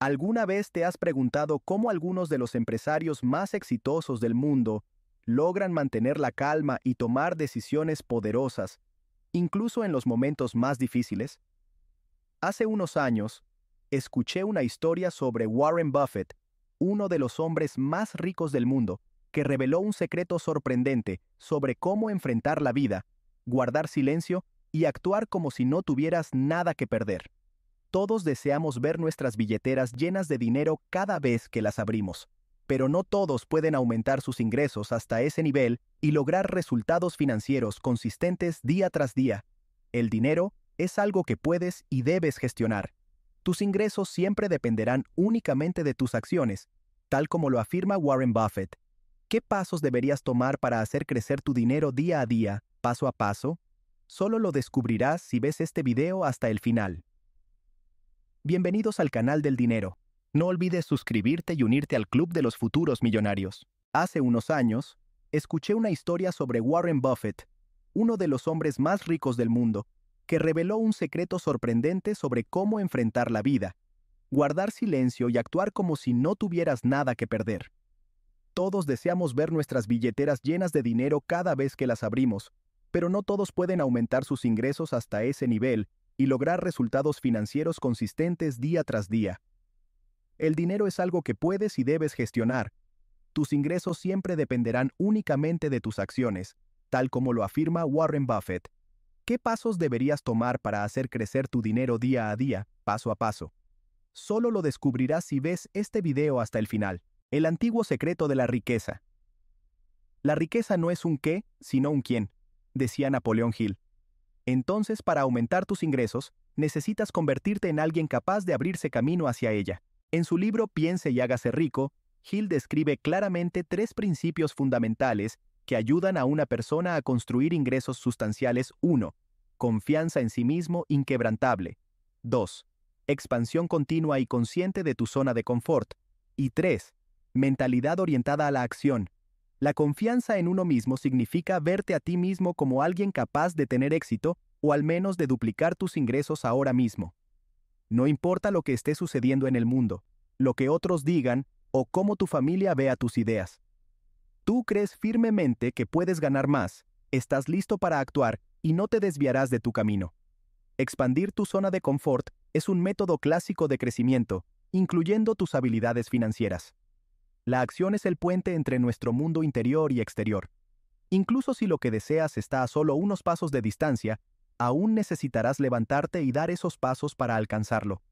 ¿Alguna vez te has preguntado cómo algunos de los empresarios más exitosos del mundo logran mantener la calma y tomar decisiones poderosas, incluso en los momentos más difíciles? Hace unos años, escuché una historia sobre Warren Buffett, uno de los hombres más ricos del mundo, que reveló un secreto sorprendente sobre cómo enfrentar la vida, guardar silencio y actuar como si no tuvieras nada que perder. Todos deseamos ver nuestras billeteras llenas de dinero cada vez que las abrimos, pero no todos pueden aumentar sus ingresos hasta ese nivel y lograr resultados financieros consistentes día tras día. El dinero es algo que puedes y debes gestionar. Tus ingresos siempre dependerán únicamente de tus acciones, tal como lo afirma Warren Buffett. ¿Qué pasos deberías tomar para hacer crecer tu dinero día a día, paso a paso? Solo lo descubrirás si ves este video hasta el final. Bienvenidos al canal del dinero. No olvides suscribirte y unirte al club de los futuros millonarios. Hace unos años, escuché una historia sobre Warren Buffett, uno de los hombres más ricos del mundo, que reveló un secreto sorprendente sobre cómo enfrentar la vida, guardar silencio y actuar como si no tuvieras nada que perder. Todos deseamos ver nuestras billeteras llenas de dinero cada vez que las abrimos, pero no todos pueden aumentar sus ingresos hasta ese nivel y lograr resultados financieros consistentes día tras día. El dinero es algo que puedes y debes gestionar. Tus ingresos siempre dependerán únicamente de tus acciones, tal como lo afirma Warren Buffett. ¿Qué pasos deberías tomar para hacer crecer tu dinero día a día, paso a paso? Solo lo descubrirás si ves este video hasta el final. El antiguo secreto de la riqueza. La riqueza no es un qué, sino un quién, decía Napoleón Hill. Entonces, para aumentar tus ingresos, necesitas convertirte en alguien capaz de abrirse camino hacia ella. En su libro Piense y hágase rico, Hill describe claramente tres principios fundamentales que ayudan a una persona a construir ingresos sustanciales 1. Confianza en sí mismo inquebrantable. 2. Expansión continua y consciente de tu zona de confort. Y 3. Mentalidad orientada a la acción. La confianza en uno mismo significa verte a ti mismo como alguien capaz de tener éxito o al menos de duplicar tus ingresos ahora mismo. No importa lo que esté sucediendo en el mundo, lo que otros digan o cómo tu familia vea tus ideas. Tú crees firmemente que puedes ganar más, estás listo para actuar y no te desviarás de tu camino. Expandir tu zona de confort es un método clásico de crecimiento, incluyendo tus habilidades financieras. La acción es el puente entre nuestro mundo interior y exterior. Incluso si lo que deseas está a solo unos pasos de distancia, aún necesitarás levantarte y dar esos pasos para alcanzarlo.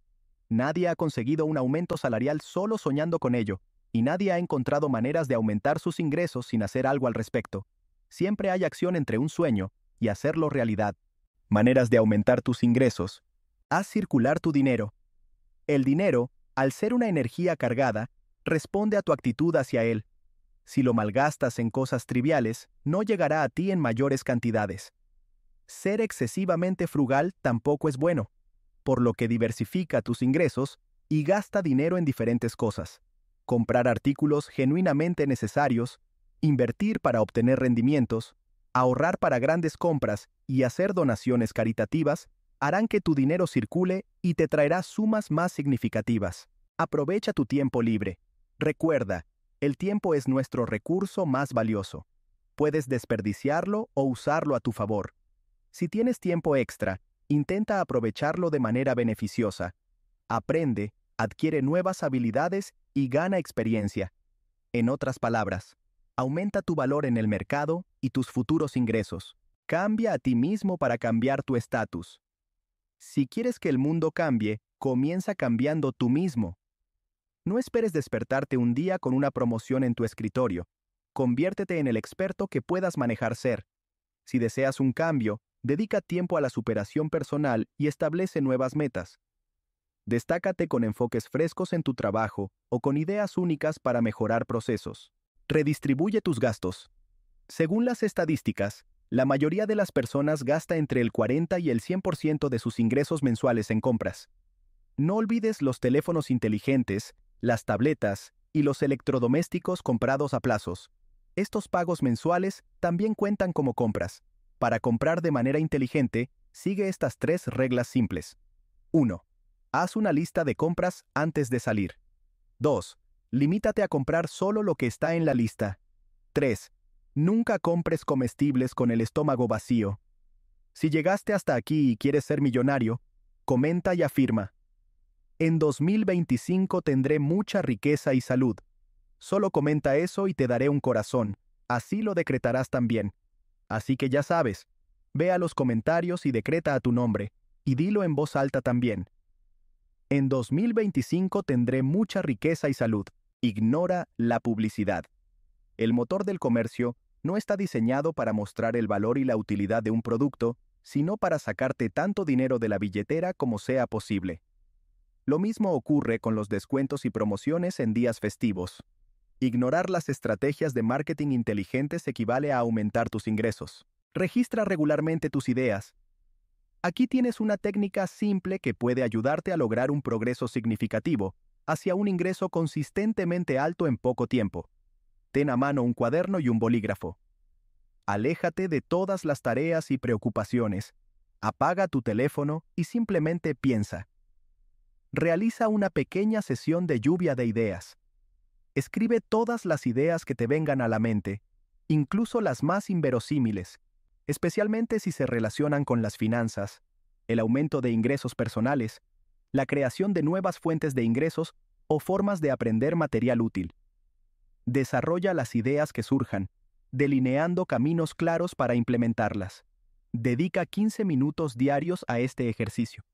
Nadie ha conseguido un aumento salarial solo soñando con ello, y nadie ha encontrado maneras de aumentar sus ingresos sin hacer algo al respecto. Siempre hay acción entre un sueño y hacerlo realidad. Maneras de aumentar tus ingresos. Haz circular tu dinero. El dinero, al ser una energía cargada, responde a tu actitud hacia él. Si lo malgastas en cosas triviales, no llegará a ti en mayores cantidades. Ser excesivamente frugal tampoco es bueno, por lo que diversifica tus ingresos y gasta dinero en diferentes cosas. Comprar artículos genuinamente necesarios, invertir para obtener rendimientos, ahorrar para grandes compras y hacer donaciones caritativas harán que tu dinero circule y te traerá sumas más significativas. Aprovecha tu tiempo libre. Recuerda, el tiempo es nuestro recurso más valioso. Puedes desperdiciarlo o usarlo a tu favor. Si tienes tiempo extra, intenta aprovecharlo de manera beneficiosa. Aprende, adquiere nuevas habilidades y gana experiencia. En otras palabras, aumenta tu valor en el mercado y tus futuros ingresos. Cambia a ti mismo para cambiar tu estatus. Si quieres que el mundo cambie, comienza cambiando tú mismo. No esperes despertarte un día con una promoción en tu escritorio. Conviértete en el experto que puedas manejar ser. Si deseas un cambio, dedica tiempo a la superación personal y establece nuevas metas. Destácate con enfoques frescos en tu trabajo o con ideas únicas para mejorar procesos. Redistribuye tus gastos. Según las estadísticas, la mayoría de las personas gasta entre el 40 y el 100% de sus ingresos mensuales en compras. No olvides los teléfonos inteligentes, las tabletas y los electrodomésticos comprados a plazos. Estos pagos mensuales también cuentan como compras. Para comprar de manera inteligente, sigue estas tres reglas simples. 1. Haz una lista de compras antes de salir. 2. Limítate a comprar solo lo que está en la lista. 3. Nunca compres comestibles con el estómago vacío. Si llegaste hasta aquí y quieres ser millonario, comenta y afirma. En 2025 tendré mucha riqueza y salud. Solo comenta eso y te daré un corazón. Así lo decretarás también. Así que ya sabes, ve a los comentarios y decreta a tu nombre, y dilo en voz alta también. En 2025 tendré mucha riqueza y salud. Ignora la publicidad. El motor del comercio no está diseñado para mostrar el valor y la utilidad de un producto, sino para sacarte tanto dinero de la billetera como sea posible. Lo mismo ocurre con los descuentos y promociones en días festivos. Ignorar las estrategias de marketing inteligentes equivale a aumentar tus ingresos. Registra regularmente tus ideas. Aquí tienes una técnica simple que puede ayudarte a lograr un progreso significativo hacia un ingreso consistentemente alto en poco tiempo. Ten a mano un cuaderno y un bolígrafo. Aléjate de todas las tareas y preocupaciones. Apaga tu teléfono y simplemente piensa realiza una pequeña sesión de lluvia de ideas. Escribe todas las ideas que te vengan a la mente, incluso las más inverosímiles, especialmente si se relacionan con las finanzas, el aumento de ingresos personales, la creación de nuevas fuentes de ingresos o formas de aprender material útil. Desarrolla las ideas que surjan, delineando caminos claros para implementarlas. Dedica 15 minutos diarios a este ejercicio.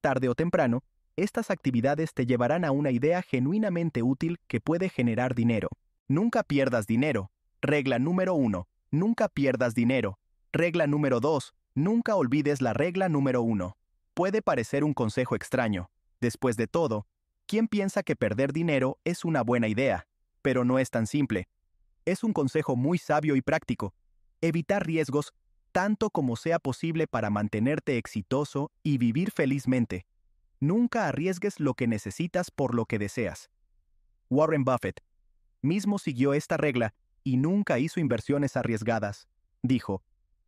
Tarde o temprano, estas actividades te llevarán a una idea genuinamente útil que puede generar dinero. Nunca pierdas dinero. Regla número uno. Nunca pierdas dinero. Regla número 2. Nunca olvides la regla número 1. Puede parecer un consejo extraño. Después de todo, ¿quién piensa que perder dinero es una buena idea? Pero no es tan simple. Es un consejo muy sabio y práctico. Evitar riesgos tanto como sea posible para mantenerte exitoso y vivir felizmente. Nunca arriesgues lo que necesitas por lo que deseas. Warren Buffett mismo siguió esta regla y nunca hizo inversiones arriesgadas. Dijo,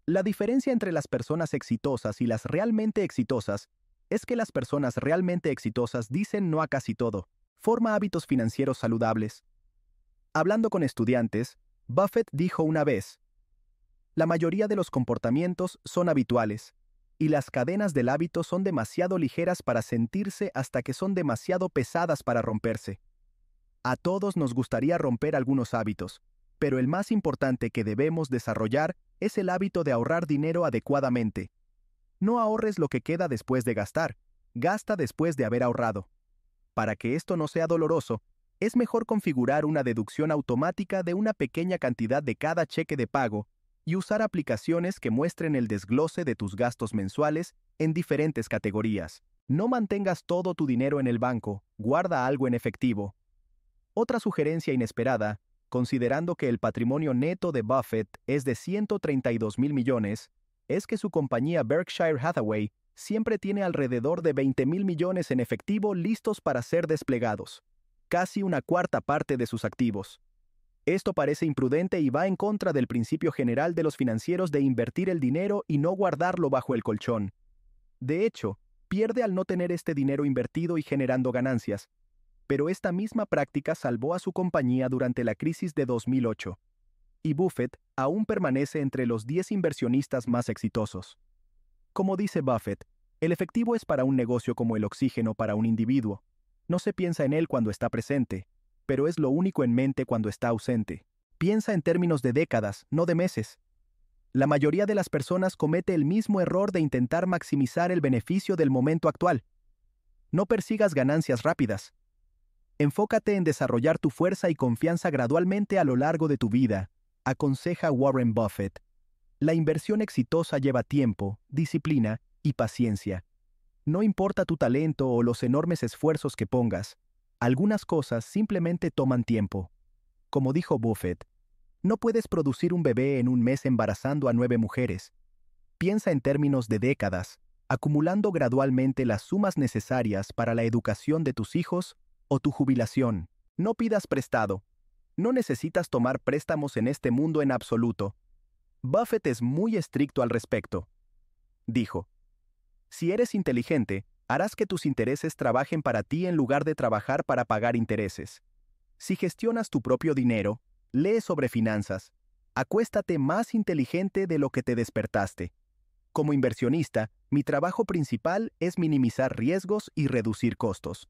la diferencia entre las personas exitosas y las realmente exitosas es que las personas realmente exitosas dicen no a casi todo. Forma hábitos financieros saludables. Hablando con estudiantes, Buffett dijo una vez, La mayoría de los comportamientos son habituales, y las cadenas del hábito son demasiado ligeras para sentirse hasta que son demasiado pesadas para romperse. A todos nos gustaría romper algunos hábitos, pero el más importante que debemos desarrollar es el hábito de ahorrar dinero adecuadamente. No ahorres lo que queda después de gastar, gasta después de haber ahorrado. Para que esto no sea doloroso, es mejor configurar una deducción automática de una pequeña cantidad de cada cheque de pago y usar aplicaciones que muestren el desglose de tus gastos mensuales en diferentes categorías. No mantengas todo tu dinero en el banco, guarda algo en efectivo. Otra sugerencia inesperada, considerando que el patrimonio neto de Buffett es de 132 mil millones, es que su compañía Berkshire Hathaway siempre tiene alrededor de 20 mil millones en efectivo listos para ser desplegados, casi una cuarta parte de sus activos. Esto parece imprudente y va en contra del principio general de los financieros de invertir el dinero y no guardarlo bajo el colchón. De hecho, pierde al no tener este dinero invertido y generando ganancias. Pero esta misma práctica salvó a su compañía durante la crisis de 2008. Y Buffett aún permanece entre los 10 inversionistas más exitosos. Como dice Buffett, el efectivo es para un negocio como el oxígeno para un individuo. No se piensa en él cuando está presente, pero es lo único en mente cuando está ausente. Piensa en términos de décadas, no de meses. La mayoría de las personas comete el mismo error de intentar maximizar el beneficio del momento actual. No persigas ganancias rápidas. Enfócate en desarrollar tu fuerza y confianza gradualmente a lo largo de tu vida, aconseja Warren Buffett. La inversión exitosa lleva tiempo, disciplina y paciencia. No importa tu talento o los enormes esfuerzos que pongas, algunas cosas simplemente toman tiempo. Como dijo Buffett, no puedes producir un bebé en un mes embarazando a nueve mujeres. Piensa en términos de décadas, acumulando gradualmente las sumas necesarias para la educación de tus hijos o tu jubilación. No pidas prestado. No necesitas tomar préstamos en este mundo en absoluto. Buffett es muy estricto al respecto. Dijo, si eres inteligente, harás que tus intereses trabajen para ti en lugar de trabajar para pagar intereses. Si gestionas tu propio dinero, lee sobre finanzas, acuéstate más inteligente de lo que te despertaste. Como inversionista, mi trabajo principal es minimizar riesgos y reducir costos.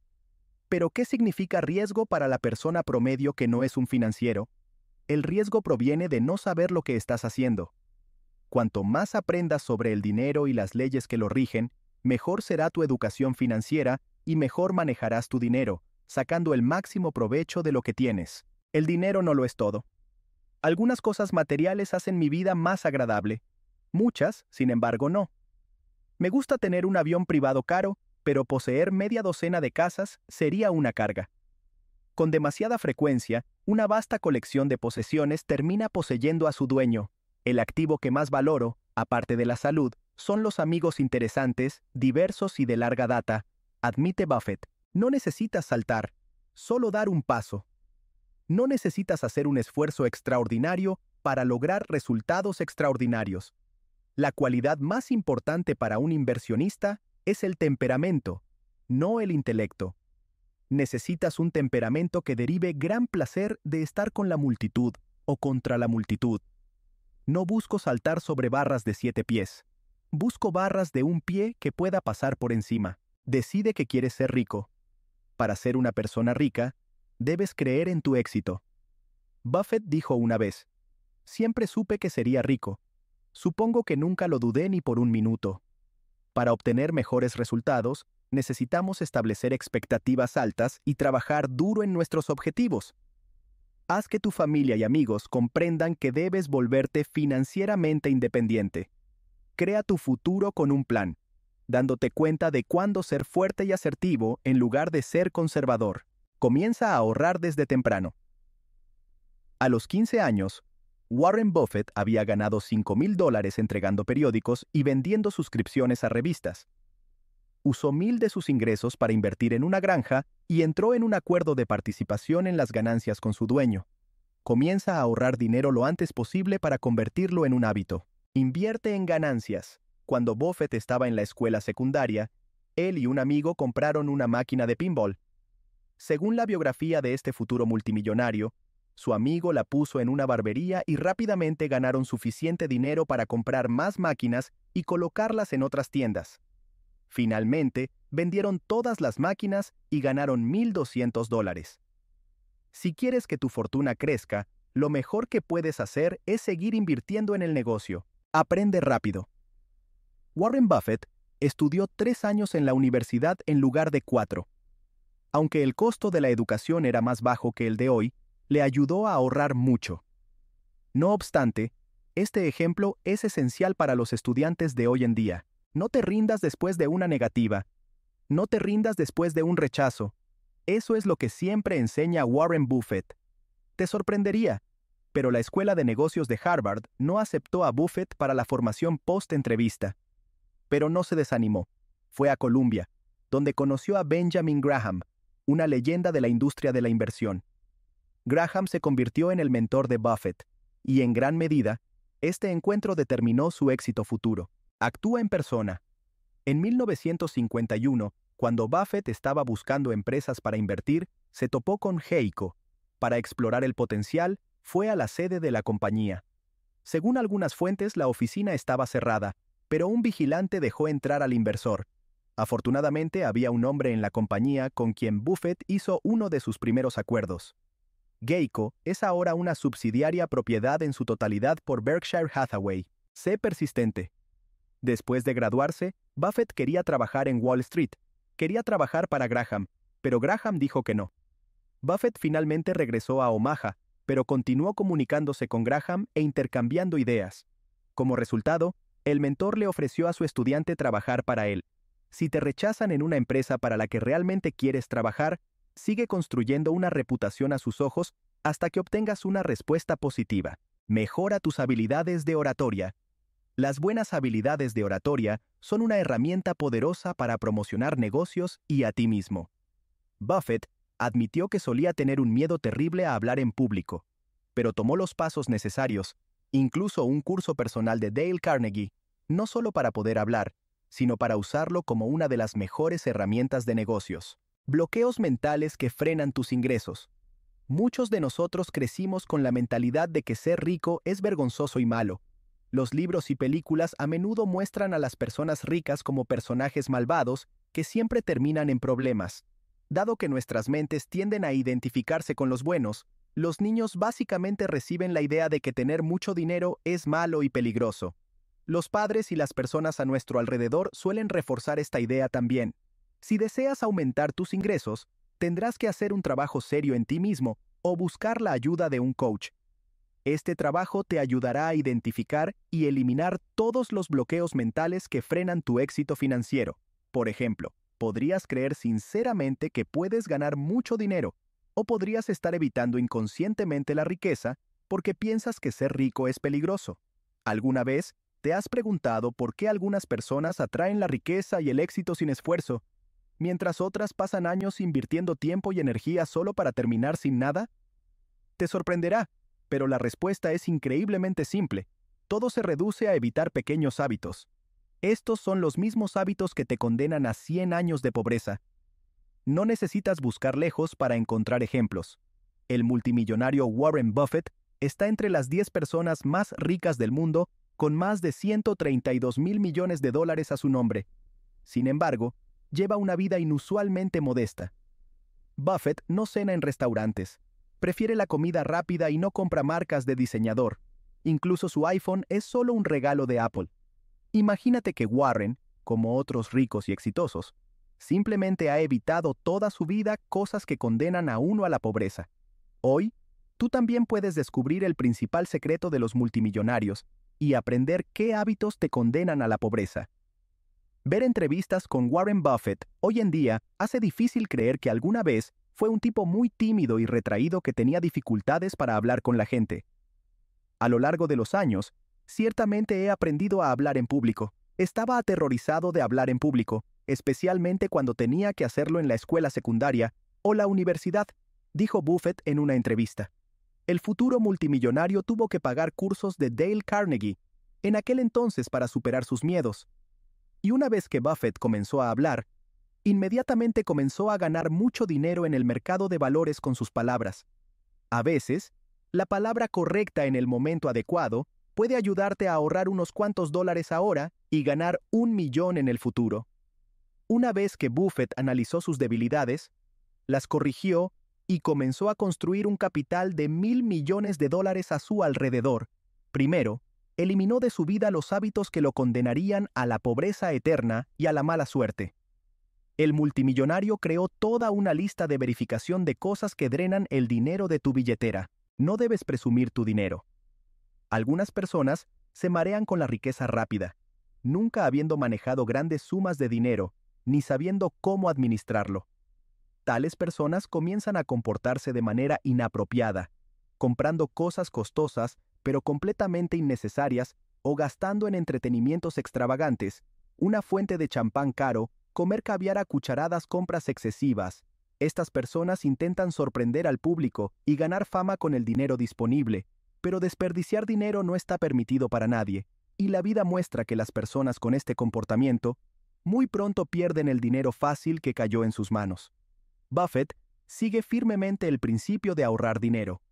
Pero, ¿qué significa riesgo para la persona promedio que no es un financiero? El riesgo proviene de no saber lo que estás haciendo. Cuanto más aprendas sobre el dinero y las leyes que lo rigen, mejor será tu educación financiera y mejor manejarás tu dinero, sacando el máximo provecho de lo que tienes. El dinero no lo es todo. Algunas cosas materiales hacen mi vida más agradable. Muchas, sin embargo, no. Me gusta tener un avión privado caro, pero poseer media docena de casas sería una carga. Con demasiada frecuencia, una vasta colección de posesiones termina poseyendo a su dueño, el activo que más valoro, Aparte de la salud, son los amigos interesantes, diversos y de larga data. Admite Buffett, no necesitas saltar, solo dar un paso. No necesitas hacer un esfuerzo extraordinario para lograr resultados extraordinarios. La cualidad más importante para un inversionista es el temperamento, no el intelecto. Necesitas un temperamento que derive gran placer de estar con la multitud o contra la multitud. No busco saltar sobre barras de siete pies. Busco barras de un pie que pueda pasar por encima. Decide que quieres ser rico. Para ser una persona rica, debes creer en tu éxito. Buffett dijo una vez, siempre supe que sería rico. Supongo que nunca lo dudé ni por un minuto. Para obtener mejores resultados, necesitamos establecer expectativas altas y trabajar duro en nuestros objetivos haz que tu familia y amigos comprendan que debes volverte financieramente independiente. Crea tu futuro con un plan, dándote cuenta de cuándo ser fuerte y asertivo en lugar de ser conservador. Comienza a ahorrar desde temprano. A los 15 años, Warren Buffett había ganado 5 mil dólares entregando periódicos y vendiendo suscripciones a revistas usó mil de sus ingresos para invertir en una granja y entró en un acuerdo de participación en las ganancias con su dueño. Comienza a ahorrar dinero lo antes posible para convertirlo en un hábito. Invierte en ganancias. Cuando Buffett estaba en la escuela secundaria, él y un amigo compraron una máquina de pinball. Según la biografía de este futuro multimillonario, su amigo la puso en una barbería y rápidamente ganaron suficiente dinero para comprar más máquinas y colocarlas en otras tiendas. Finalmente, vendieron todas las máquinas y ganaron 1.200 dólares. Si quieres que tu fortuna crezca, lo mejor que puedes hacer es seguir invirtiendo en el negocio. Aprende rápido. Warren Buffett estudió tres años en la universidad en lugar de cuatro. Aunque el costo de la educación era más bajo que el de hoy, le ayudó a ahorrar mucho. No obstante, este ejemplo es esencial para los estudiantes de hoy en día. No te rindas después de una negativa. No te rindas después de un rechazo. Eso es lo que siempre enseña Warren Buffett. Te sorprendería, pero la Escuela de Negocios de Harvard no aceptó a Buffett para la formación post-entrevista. Pero no se desanimó. Fue a Columbia, donde conoció a Benjamin Graham, una leyenda de la industria de la inversión. Graham se convirtió en el mentor de Buffett, y en gran medida, este encuentro determinó su éxito futuro. Actúa en persona. En 1951, cuando Buffett estaba buscando empresas para invertir, se topó con Geico. Para explorar el potencial, fue a la sede de la compañía. Según algunas fuentes, la oficina estaba cerrada, pero un vigilante dejó entrar al inversor. Afortunadamente había un hombre en la compañía con quien Buffett hizo uno de sus primeros acuerdos. Geico es ahora una subsidiaria propiedad en su totalidad por Berkshire Hathaway. Sé persistente. Después de graduarse, Buffett quería trabajar en Wall Street. Quería trabajar para Graham, pero Graham dijo que no. Buffett finalmente regresó a Omaha, pero continuó comunicándose con Graham e intercambiando ideas. Como resultado, el mentor le ofreció a su estudiante trabajar para él. Si te rechazan en una empresa para la que realmente quieres trabajar, sigue construyendo una reputación a sus ojos hasta que obtengas una respuesta positiva. Mejora tus habilidades de oratoria, las buenas habilidades de oratoria son una herramienta poderosa para promocionar negocios y a ti mismo. Buffett admitió que solía tener un miedo terrible a hablar en público, pero tomó los pasos necesarios, incluso un curso personal de Dale Carnegie, no solo para poder hablar, sino para usarlo como una de las mejores herramientas de negocios. Bloqueos mentales que frenan tus ingresos. Muchos de nosotros crecimos con la mentalidad de que ser rico es vergonzoso y malo, los libros y películas a menudo muestran a las personas ricas como personajes malvados que siempre terminan en problemas. Dado que nuestras mentes tienden a identificarse con los buenos, los niños básicamente reciben la idea de que tener mucho dinero es malo y peligroso. Los padres y las personas a nuestro alrededor suelen reforzar esta idea también. Si deseas aumentar tus ingresos, tendrás que hacer un trabajo serio en ti mismo o buscar la ayuda de un coach, este trabajo te ayudará a identificar y eliminar todos los bloqueos mentales que frenan tu éxito financiero. Por ejemplo, podrías creer sinceramente que puedes ganar mucho dinero, o podrías estar evitando inconscientemente la riqueza porque piensas que ser rico es peligroso. ¿Alguna vez te has preguntado por qué algunas personas atraen la riqueza y el éxito sin esfuerzo, mientras otras pasan años invirtiendo tiempo y energía solo para terminar sin nada? Te sorprenderá pero la respuesta es increíblemente simple. Todo se reduce a evitar pequeños hábitos. Estos son los mismos hábitos que te condenan a 100 años de pobreza. No necesitas buscar lejos para encontrar ejemplos. El multimillonario Warren Buffett está entre las 10 personas más ricas del mundo con más de 132 mil millones de dólares a su nombre. Sin embargo, lleva una vida inusualmente modesta. Buffett no cena en restaurantes, Prefiere la comida rápida y no compra marcas de diseñador. Incluso su iPhone es solo un regalo de Apple. Imagínate que Warren, como otros ricos y exitosos, simplemente ha evitado toda su vida cosas que condenan a uno a la pobreza. Hoy, tú también puedes descubrir el principal secreto de los multimillonarios y aprender qué hábitos te condenan a la pobreza. Ver entrevistas con Warren Buffett hoy en día hace difícil creer que alguna vez fue un tipo muy tímido y retraído que tenía dificultades para hablar con la gente. A lo largo de los años, ciertamente he aprendido a hablar en público. Estaba aterrorizado de hablar en público, especialmente cuando tenía que hacerlo en la escuela secundaria o la universidad, dijo Buffett en una entrevista. El futuro multimillonario tuvo que pagar cursos de Dale Carnegie en aquel entonces para superar sus miedos. Y una vez que Buffett comenzó a hablar, Inmediatamente comenzó a ganar mucho dinero en el mercado de valores con sus palabras. A veces, la palabra correcta en el momento adecuado puede ayudarte a ahorrar unos cuantos dólares ahora y ganar un millón en el futuro. Una vez que Buffett analizó sus debilidades, las corrigió y comenzó a construir un capital de mil millones de dólares a su alrededor. Primero, eliminó de su vida los hábitos que lo condenarían a la pobreza eterna y a la mala suerte. El multimillonario creó toda una lista de verificación de cosas que drenan el dinero de tu billetera. No debes presumir tu dinero. Algunas personas se marean con la riqueza rápida, nunca habiendo manejado grandes sumas de dinero, ni sabiendo cómo administrarlo. Tales personas comienzan a comportarse de manera inapropiada, comprando cosas costosas pero completamente innecesarias o gastando en entretenimientos extravagantes, una fuente de champán caro comer caviar a cucharadas compras excesivas. Estas personas intentan sorprender al público y ganar fama con el dinero disponible, pero desperdiciar dinero no está permitido para nadie, y la vida muestra que las personas con este comportamiento muy pronto pierden el dinero fácil que cayó en sus manos. Buffett sigue firmemente el principio de ahorrar dinero.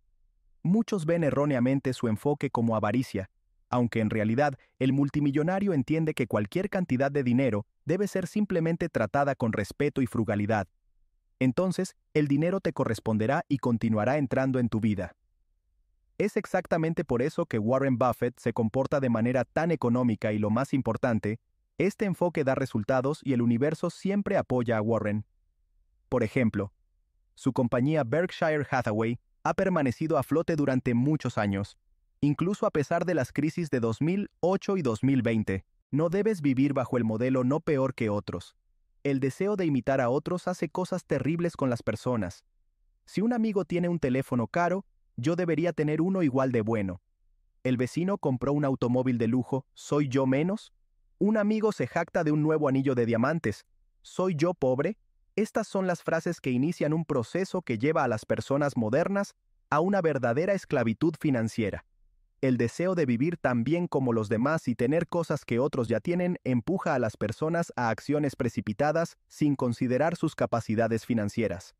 Muchos ven erróneamente su enfoque como avaricia, aunque en realidad el multimillonario entiende que cualquier cantidad de dinero debe ser simplemente tratada con respeto y frugalidad. Entonces, el dinero te corresponderá y continuará entrando en tu vida. Es exactamente por eso que Warren Buffett se comporta de manera tan económica y lo más importante, este enfoque da resultados y el universo siempre apoya a Warren. Por ejemplo, su compañía Berkshire Hathaway ha permanecido a flote durante muchos años, incluso a pesar de las crisis de 2008 y 2020. No debes vivir bajo el modelo no peor que otros. El deseo de imitar a otros hace cosas terribles con las personas. Si un amigo tiene un teléfono caro, yo debería tener uno igual de bueno. El vecino compró un automóvil de lujo, ¿soy yo menos? Un amigo se jacta de un nuevo anillo de diamantes, ¿soy yo pobre? Estas son las frases que inician un proceso que lleva a las personas modernas a una verdadera esclavitud financiera. El deseo de vivir tan bien como los demás y tener cosas que otros ya tienen empuja a las personas a acciones precipitadas sin considerar sus capacidades financieras.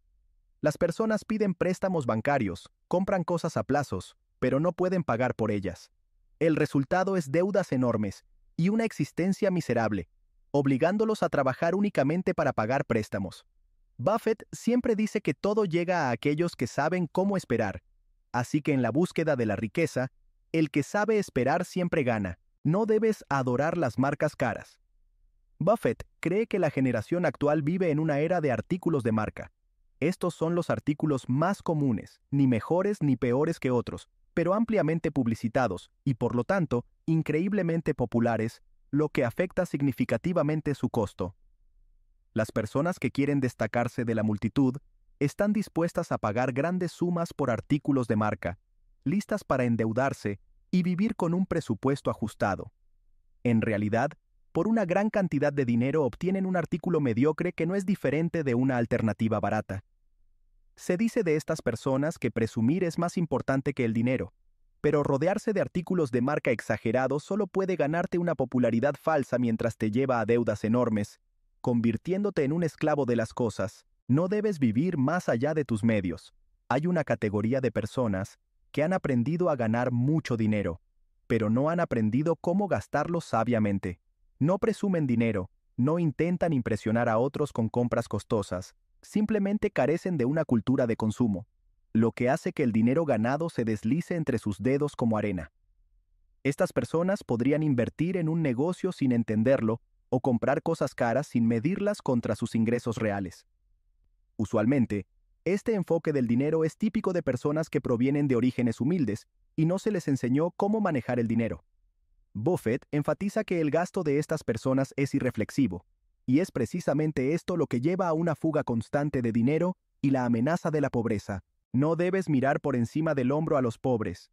Las personas piden préstamos bancarios, compran cosas a plazos, pero no pueden pagar por ellas. El resultado es deudas enormes y una existencia miserable, obligándolos a trabajar únicamente para pagar préstamos. Buffett siempre dice que todo llega a aquellos que saben cómo esperar, así que en la búsqueda de la riqueza, el que sabe esperar siempre gana. No debes adorar las marcas caras. Buffett cree que la generación actual vive en una era de artículos de marca. Estos son los artículos más comunes, ni mejores ni peores que otros, pero ampliamente publicitados y por lo tanto increíblemente populares, lo que afecta significativamente su costo. Las personas que quieren destacarse de la multitud están dispuestas a pagar grandes sumas por artículos de marca, listas para endeudarse y vivir con un presupuesto ajustado. En realidad, por una gran cantidad de dinero obtienen un artículo mediocre que no es diferente de una alternativa barata. Se dice de estas personas que presumir es más importante que el dinero, pero rodearse de artículos de marca exagerado solo puede ganarte una popularidad falsa mientras te lleva a deudas enormes, convirtiéndote en un esclavo de las cosas. No debes vivir más allá de tus medios. Hay una categoría de personas que han aprendido a ganar mucho dinero, pero no han aprendido cómo gastarlo sabiamente. No presumen dinero, no intentan impresionar a otros con compras costosas, simplemente carecen de una cultura de consumo, lo que hace que el dinero ganado se deslice entre sus dedos como arena. Estas personas podrían invertir en un negocio sin entenderlo o comprar cosas caras sin medirlas contra sus ingresos reales. Usualmente, este enfoque del dinero es típico de personas que provienen de orígenes humildes y no se les enseñó cómo manejar el dinero. Buffett enfatiza que el gasto de estas personas es irreflexivo, y es precisamente esto lo que lleva a una fuga constante de dinero y la amenaza de la pobreza. No debes mirar por encima del hombro a los pobres.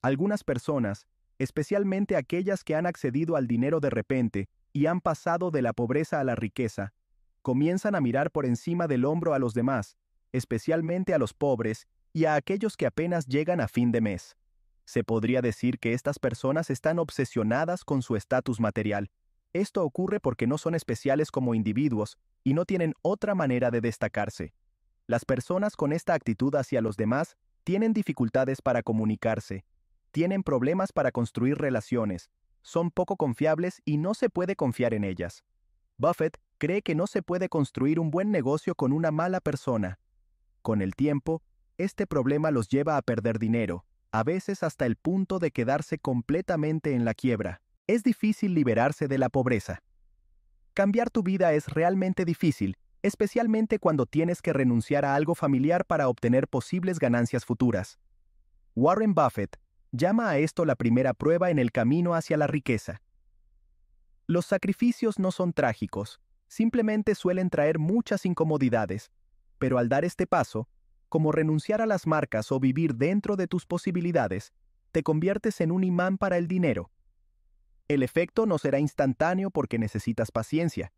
Algunas personas, especialmente aquellas que han accedido al dinero de repente y han pasado de la pobreza a la riqueza, comienzan a mirar por encima del hombro a los demás, especialmente a los pobres y a aquellos que apenas llegan a fin de mes. Se podría decir que estas personas están obsesionadas con su estatus material. Esto ocurre porque no son especiales como individuos y no tienen otra manera de destacarse. Las personas con esta actitud hacia los demás tienen dificultades para comunicarse, tienen problemas para construir relaciones, son poco confiables y no se puede confiar en ellas. Buffett cree que no se puede construir un buen negocio con una mala persona, con el tiempo, este problema los lleva a perder dinero, a veces hasta el punto de quedarse completamente en la quiebra. Es difícil liberarse de la pobreza. Cambiar tu vida es realmente difícil, especialmente cuando tienes que renunciar a algo familiar para obtener posibles ganancias futuras. Warren Buffett llama a esto la primera prueba en el camino hacia la riqueza. Los sacrificios no son trágicos, simplemente suelen traer muchas incomodidades, pero al dar este paso, como renunciar a las marcas o vivir dentro de tus posibilidades, te conviertes en un imán para el dinero. El efecto no será instantáneo porque necesitas paciencia,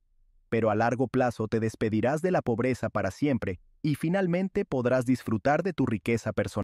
pero a largo plazo te despedirás de la pobreza para siempre y finalmente podrás disfrutar de tu riqueza personal.